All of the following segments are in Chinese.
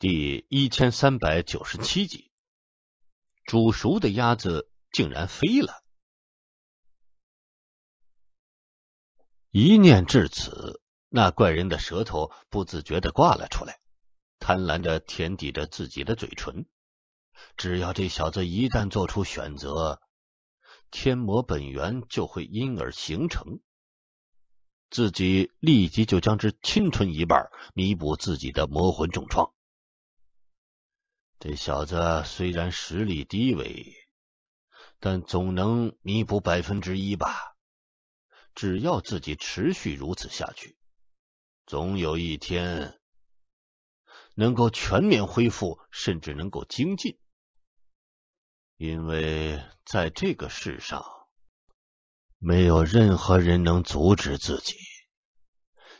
第一千三百九十七集，煮熟的鸭子竟然飞了！一念至此，那怪人的舌头不自觉的挂了出来，贪婪的舔抵着自己的嘴唇。只要这小子一旦做出选择，天魔本源就会因而形成，自己立即就将之侵吞一半，弥补自己的魔魂重创。这小子虽然实力低微，但总能弥补百分之一吧。只要自己持续如此下去，总有一天能够全面恢复，甚至能够精进。因为在这个世上，没有任何人能阻止自己，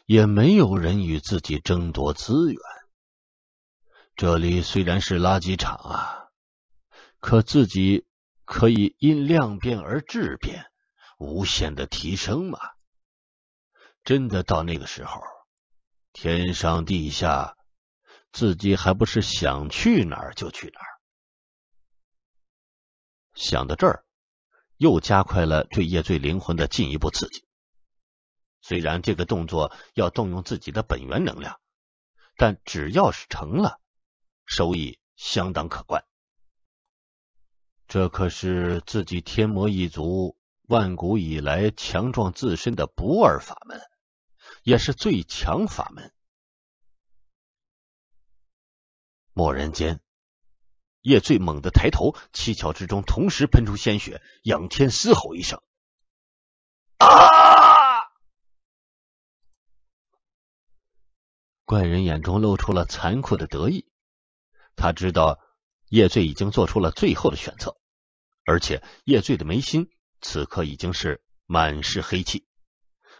也没有人与自己争夺资源。这里虽然是垃圾场啊，可自己可以因量变而质变，无限的提升嘛。真的到那个时候，天上地下，自己还不是想去哪儿就去哪儿？想到这儿，又加快了对叶醉灵魂的进一步刺激。虽然这个动作要动用自己的本源能量，但只要是成了。收益相当可观，这可是自己天魔一族万古以来强壮自身的不二法门，也是最强法门。蓦然间，叶醉猛地抬头，七窍之中同时喷出鲜血，仰天嘶吼一声：“啊！”怪人眼中露出了残酷的得意。他知道叶醉已经做出了最后的选择，而且叶醉的眉心此刻已经是满是黑气，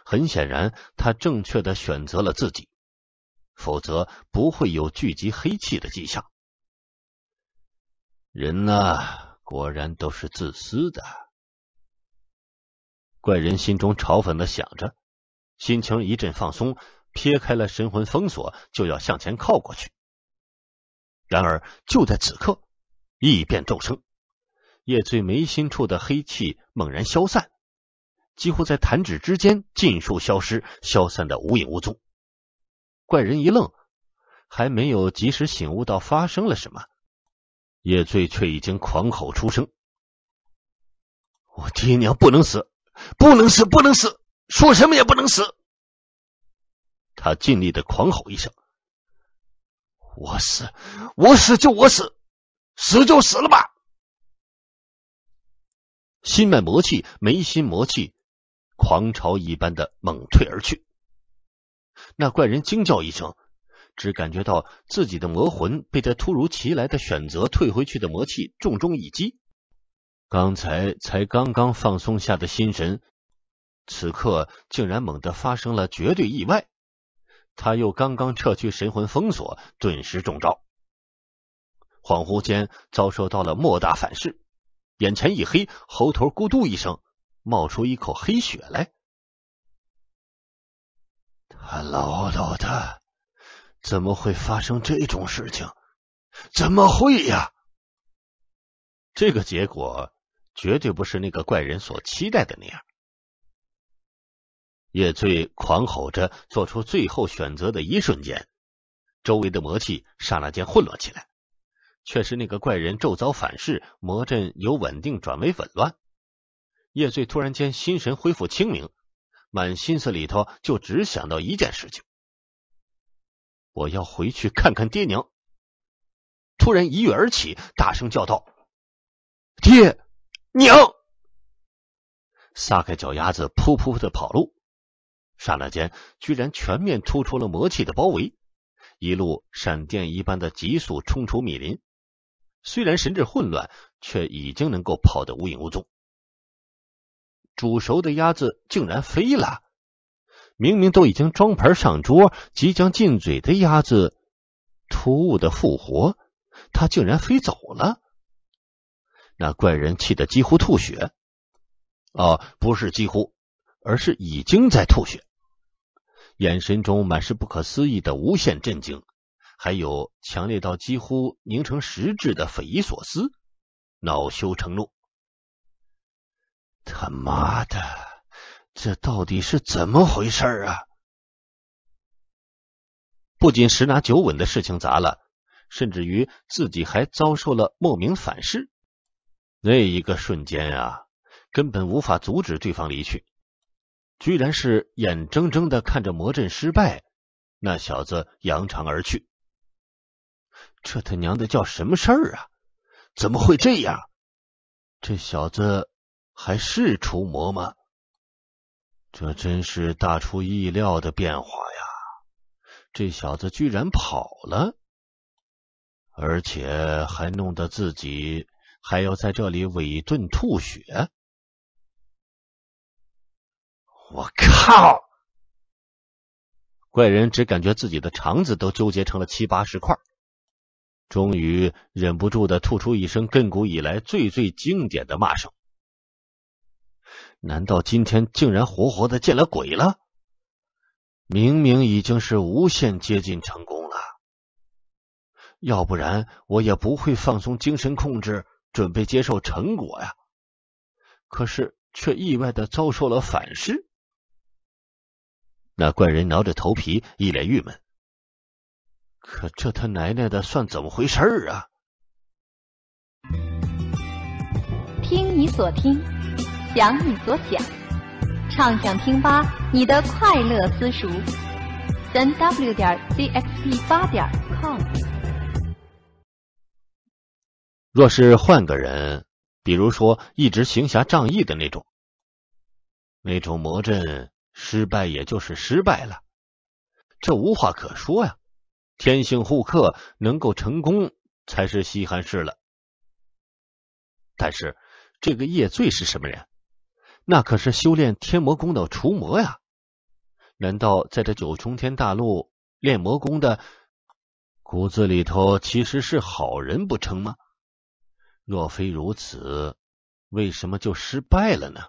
很显然他正确的选择了自己，否则不会有聚集黑气的迹象。人呐，果然都是自私的。怪人心中嘲讽的想着，心情一阵放松，撇开了神魂封锁，就要向前靠过去。然而，就在此刻，异变骤生。叶翠眉心处的黑气猛然消散，几乎在弹指之间尽数消失，消散的无影无踪。怪人一愣，还没有及时醒悟到发生了什么，叶翠却已经狂吼出声：“我爹娘不能死，不能死，不能死！说什么也不能死！”他尽力的狂吼一声。我死，我死就我死，死就死了吧。心脉魔气，眉心魔气，狂潮一般的猛退而去。那怪人惊叫一声，只感觉到自己的魔魂被这突如其来的选择退回去的魔气重重一击。刚才才刚刚放松下的心神，此刻竟然猛地发生了绝对意外。他又刚刚撤去神魂封锁，顿时中招，恍惚间遭受到了莫大反噬，眼前一黑，喉头咕嘟一声，冒出一口黑血来。他老老的，怎么会发生这种事情？怎么会呀？这个结果绝对不是那个怪人所期待的那样。叶翠狂吼着，做出最后选择的一瞬间，周围的魔气刹那间混乱起来。却是那个怪人骤遭反噬，魔阵由稳定转为紊乱。叶醉突然间心神恢复清明，满心思里头就只想到一件事情：我要回去看看爹娘。突然一跃而起，大声叫道：“爹娘！”撒开脚丫子，噗噗的跑路。刹那间，居然全面突出了魔气的包围，一路闪电一般的急速冲出密林。虽然神智混乱，却已经能够跑得无影无踪。煮熟的鸭子竟然飞了！明明都已经装盘上桌，即将进嘴的鸭子突兀的复活，它竟然飞走了！那怪人气得几乎吐血。哦，不是几乎，而是已经在吐血。眼神中满是不可思议的无限震惊，还有强烈到几乎凝成实质的匪夷所思，恼羞成怒。他妈的，这到底是怎么回事啊？不仅十拿九稳的事情砸了，甚至于自己还遭受了莫名反噬。那一个瞬间啊，根本无法阻止对方离去。居然是眼睁睁的看着魔阵失败，那小子扬长而去。这他娘的叫什么事儿啊？怎么会这样？这小子还是除魔吗？这真是大出意料的变化呀！这小子居然跑了，而且还弄得自己还要在这里委顿吐血。我靠！怪人只感觉自己的肠子都纠结成了七八十块，终于忍不住的吐出一声亘古以来最最经典的骂声。难道今天竟然活活的见了鬼了？明明已经是无限接近成功了，要不然我也不会放松精神控制，准备接受成果呀。可是却意外的遭受了反噬。那怪人挠着头皮，一脸郁闷。可这他奶奶的算怎么回事儿啊？听你所听，想你所想，畅想听吧，你的快乐私塾，三 w 点 c x p 八点 com。若是换个人，比如说一直行侠仗义的那种，那种魔阵。失败也就是失败了，这无话可说呀。天性护克能够成功才是稀罕事了。但是这个叶醉是什么人？那可是修炼天魔功的除魔呀！难道在这九重天大陆练魔功的骨子里头其实是好人不成吗？若非如此，为什么就失败了呢？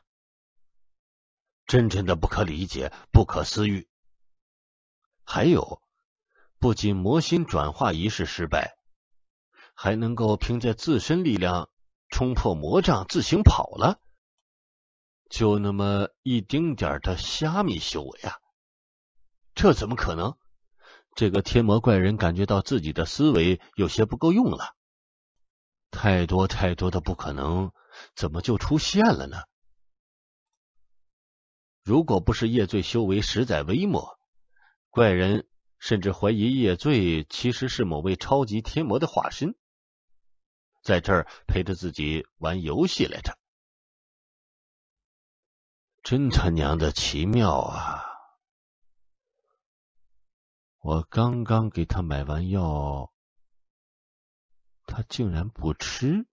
真真的不可理解，不可思议。还有，不仅魔心转化仪式失败，还能够凭借自身力量冲破魔障自行跑了，就那么一丁点的虾米修为啊！这怎么可能？这个天魔怪人感觉到自己的思维有些不够用了，太多太多的不可能，怎么就出现了呢？如果不是叶醉修为实在微末，怪人甚至怀疑叶醉其实是某位超级天魔的化身，在这儿陪着自己玩游戏来着。真他娘的奇妙啊！我刚刚给他买完药，他竟然不吃。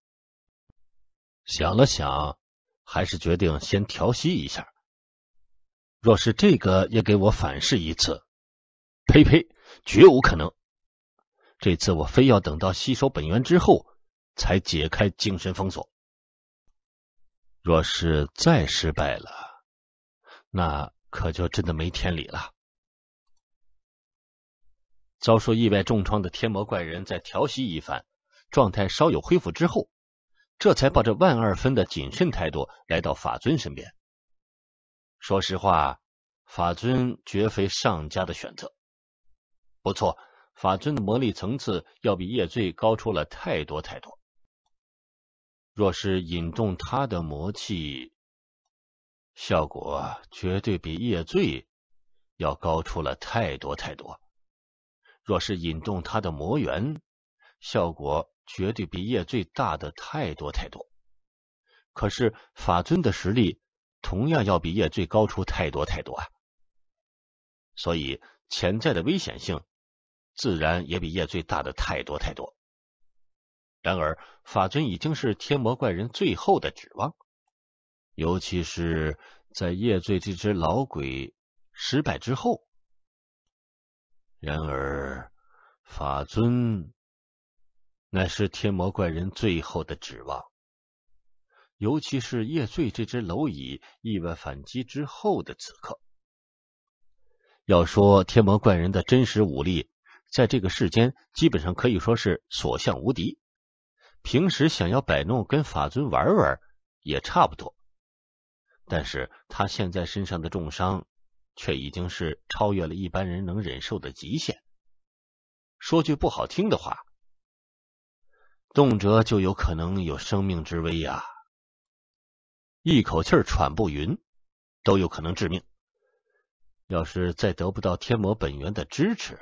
想了想，还是决定先调息一下。若是这个也给我反噬一次，呸呸，绝无可能！这次我非要等到吸收本源之后才解开精神封锁。若是再失败了，那可就真的没天理了。遭受意外重创的天魔怪人在调息一番，状态稍有恢复之后，这才抱着万二分的谨慎态度来到法尊身边。说实话，法尊绝非上佳的选择。不错，法尊的魔力层次要比叶罪高出了太多太多。若是引动他的魔气，效果绝对比叶罪要高出了太多太多。若是引动他的魔元，效果绝对比叶最大的太多太多。可是法尊的实力……同样要比叶最高出太多太多，啊。所以潜在的危险性自然也比叶最大的太多太多。然而，法尊已经是天魔怪人最后的指望，尤其是在叶醉这只老鬼失败之后。然而，法尊乃是天魔怪人最后的指望。尤其是叶碎这只蝼蚁意外反击之后的此刻，要说天魔怪人的真实武力，在这个世间基本上可以说是所向无敌。平时想要摆弄跟法尊玩玩也差不多，但是他现在身上的重伤，却已经是超越了一般人能忍受的极限。说句不好听的话，动辄就有可能有生命之危呀。一口气儿喘不匀，都有可能致命。要是再得不到天魔本源的支持，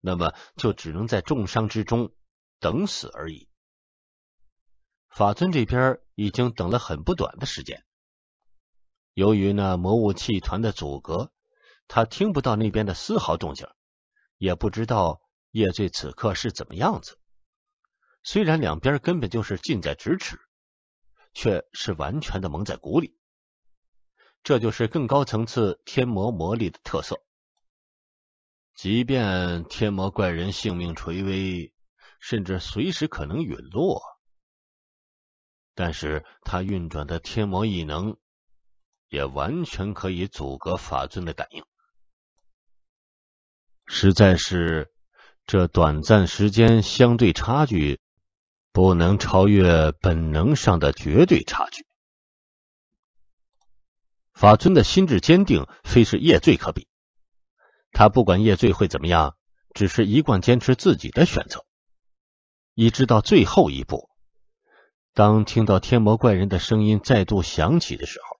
那么就只能在重伤之中等死而已。法尊这边已经等了很不短的时间，由于那魔物气团的阻隔，他听不到那边的丝毫动静，也不知道叶醉此刻是怎么样子。虽然两边根本就是近在咫尺。却是完全的蒙在鼓里，这就是更高层次天魔魔力的特色。即便天魔怪人性命垂危，甚至随时可能陨落，但是他运转的天魔异能，也完全可以阻隔法尊的感应。实在是，这短暂时间相对差距。不能超越本能上的绝对差距。法尊的心智坚定，非是叶醉可比。他不管叶醉会怎么样，只是一贯坚持自己的选择，一直到最后一步。当听到天魔怪人的声音再度响起的时候，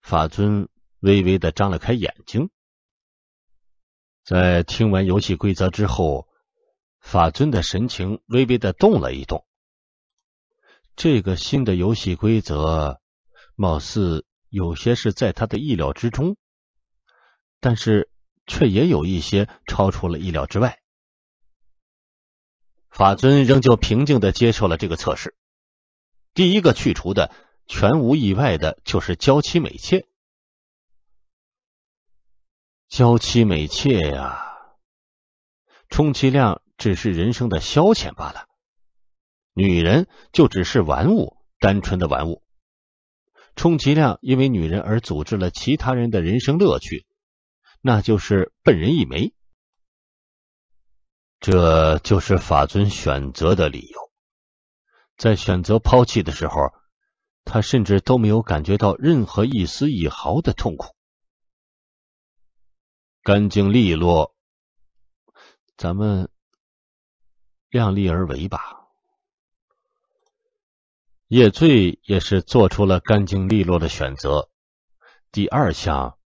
法尊微微的张了开眼睛。在听完游戏规则之后，法尊的神情微微的动了一动。这个新的游戏规则，貌似有些是在他的意料之中，但是却也有一些超出了意料之外。法尊仍旧平静的接受了这个测试，第一个去除的，全无意外的就是娇妻美妾。娇妻美妾呀，充其量只是人生的消遣罢了。女人就只是玩物，单纯的玩物，充其量因为女人而阻止了其他人的人生乐趣，那就是笨人一枚。这就是法尊选择的理由，在选择抛弃的时候，他甚至都没有感觉到任何一丝一毫的痛苦，干净利落。咱们量力而为吧。叶醉也是做出了干净利落的选择。第二项，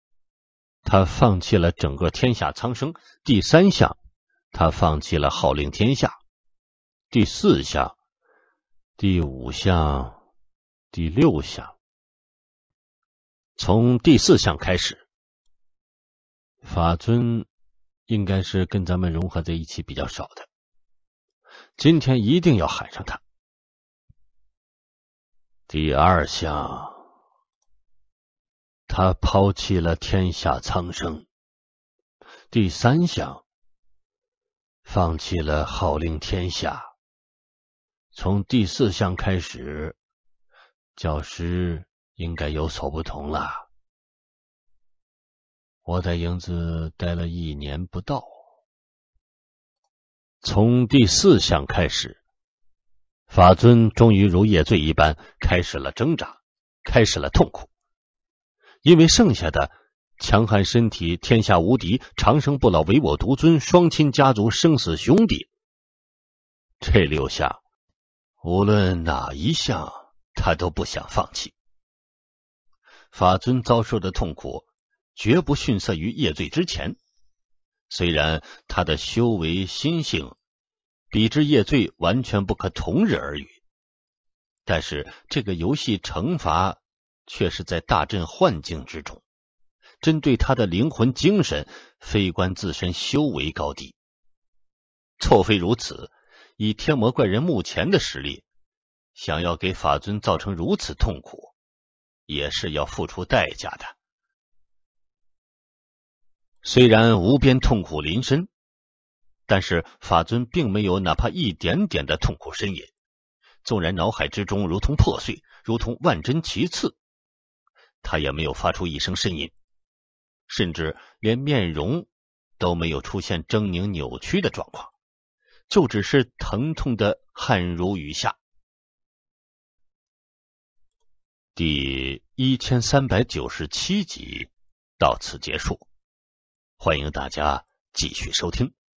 他放弃了整个天下苍生；第三项，他放弃了号令天下；第四项、第五项、第六项，从第四项开始，法尊应该是跟咱们融合在一起比较少的。今天一定要喊上他。第二项，他抛弃了天下苍生；第三项，放弃了号令天下。从第四项开始，教师应该有所不同了。我在营子待了一年不到，从第四项开始。法尊终于如夜醉一般开始了挣扎，开始了痛苦，因为剩下的强悍身体、天下无敌、长生不老、唯我独尊、双亲家族、生死兄弟，这六项，无论哪一项，他都不想放弃。法尊遭受的痛苦，绝不逊色于夜醉之前，虽然他的修为、心性。比之夜罪，完全不可同日而语。但是这个游戏惩罚却是在大阵幻境之中，针对他的灵魂精神，非观自身修为高低。错非如此，以天魔怪人目前的实力，想要给法尊造成如此痛苦，也是要付出代价的。虽然无边痛苦临身。但是法尊并没有哪怕一点点的痛苦呻吟，纵然脑海之中如同破碎，如同万针其刺，他也没有发出一声呻吟，甚至连面容都没有出现狰狞扭曲的状况，就只是疼痛的汗如雨下。第一千三百九十七集到此结束，欢迎大家继续收听。